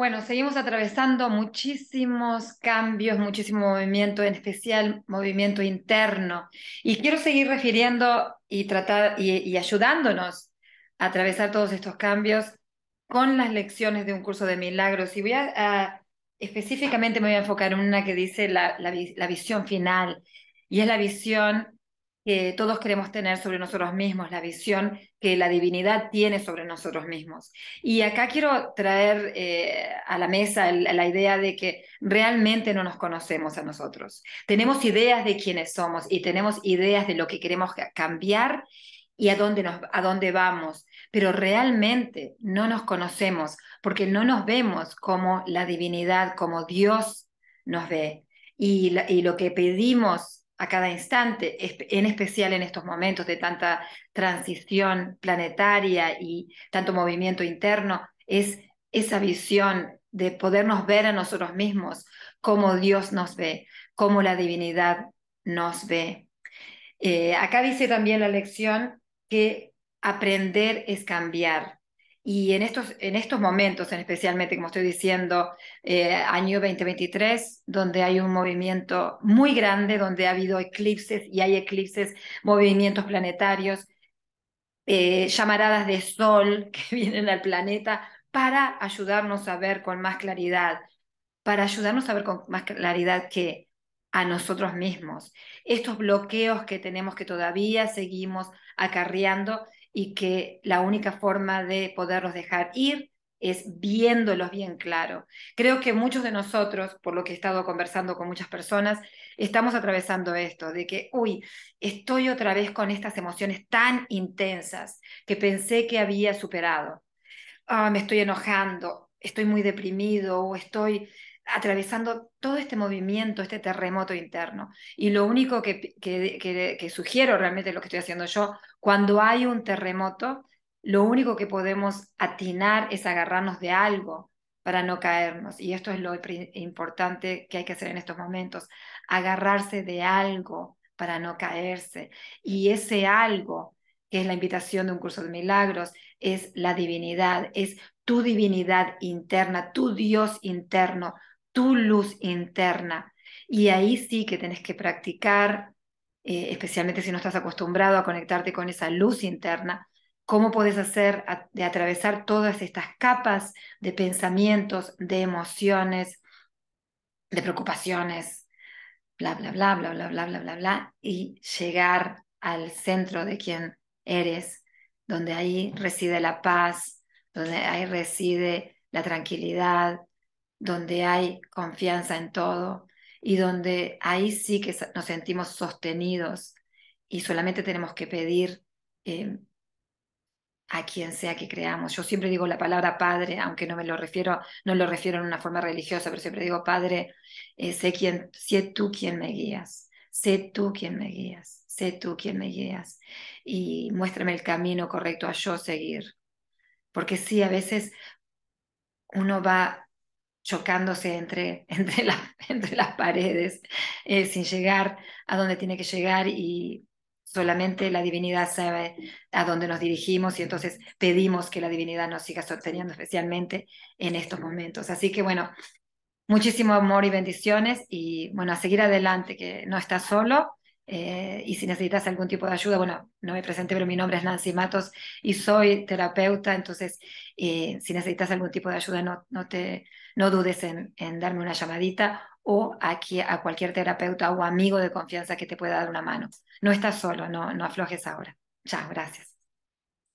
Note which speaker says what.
Speaker 1: Bueno, seguimos atravesando muchísimos cambios, muchísimo movimiento, en especial movimiento interno. Y quiero seguir refiriendo y tratar y, ayudándonos a atravesar todos estos cambios con las lecciones de un curso de milagros. Y voy a, específicamente me voy a enfocar en una que dice la visión final. Y es la visión todos queremos tener sobre nosotros mismos, la visión que la divinidad tiene sobre nosotros mismos. Y acá quiero traer eh, a la mesa la idea de que realmente no nos conocemos a nosotros. Tenemos ideas de quiénes somos y tenemos ideas de lo que queremos cambiar y a dónde, a dónde vamos, pero realmente no nos conocemos porque no nos vemos como la divinidad, como Dios nos ve. y lo que pedimos a cada instante, en especial en estos momentos de tanta transición planetaria y tanto movimiento interno, es esa visión de podernos ver a nosotros mismos, como Dios nos ve, como la divinidad nos ve. Eh, acá dice también la lección que aprender es cambiar. Y en estos, en estos momentos, en especialmente, como estoy diciendo, eh, año 2023, donde hay un movimiento muy grande, donde ha habido eclipses y hay eclipses, movimientos planetarios, eh, llamaradas de sol que vienen al planeta para ayudarnos a ver con más claridad, para ayudarnos a ver con más claridad que a nosotros mismos. Estos bloqueos que tenemos que todavía seguimos acarreando y que la única forma de poderlos dejar ir es viéndolos bien claro. Creo que muchos de nosotros, por lo que he estado conversando con muchas personas, estamos atravesando esto, de que, uy, estoy otra vez con estas emociones tan intensas que pensé que había superado. Ah, me estoy enojando, estoy muy deprimido o estoy atravesando todo este movimiento, este terremoto interno. Y lo único que, sugiero realmente lo que estoy haciendo yo, cuando hay un terremoto, lo único que podemos atinar es agarrarnos de algo para no caernos. Y esto es lo importante que hay que hacer en estos momentos, agarrarse de algo para no caerse. Y ese algo, que es la invitación de un curso de milagros, es la divinidad, es tu divinidad interna, tu Dios interno, tu luz interna. Y ahí sí que tenés que practicar, eh, especialmente si no estás acostumbrado a conectarte con esa luz interna, cómo puedes hacer de atravesar todas estas capas de pensamientos, de emociones, de preocupaciones, bla, bla, bla, bla, bla, bla, bla, bla, bla, y llegar al centro de quien eres, donde ahí reside la paz, donde ahí reside la tranquilidad, donde hay confianza en todo y donde ahí sí que nos sentimos sostenidos y solamente tenemos que pedir eh, a quien sea que creamos. Yo siempre digo la palabra padre, aunque no me lo refiero, no lo refiero en una forma religiosa, pero siempre digo padre, eh, sé, quién, sé tú quien me guías, sé tú quien me guías, sé tú quien me guías y muéstrame el camino correcto a yo seguir. Porque sí, a veces uno va chocándose entre, entre, entre las paredes, eh, sin llegar a donde tiene que llegar y solamente la divinidad sabe a dónde nos dirigimos y entonces pedimos que la divinidad nos siga sosteniendo especialmente en estos momentos. Así que bueno, muchísimo amor y bendiciones y bueno, a seguir adelante, que no está solo eh, y si necesitas algún tipo de ayuda, bueno, no me presenté, pero mi nombre es Nancy Matos y soy terapeuta, entonces eh, si necesitas algún tipo de ayuda, no, te, no dudes en, darme una llamadita o aquí a cualquier terapeuta o amigo de confianza que te pueda dar una mano. No estás solo, no, no aflojes ahora. Chao, gracias.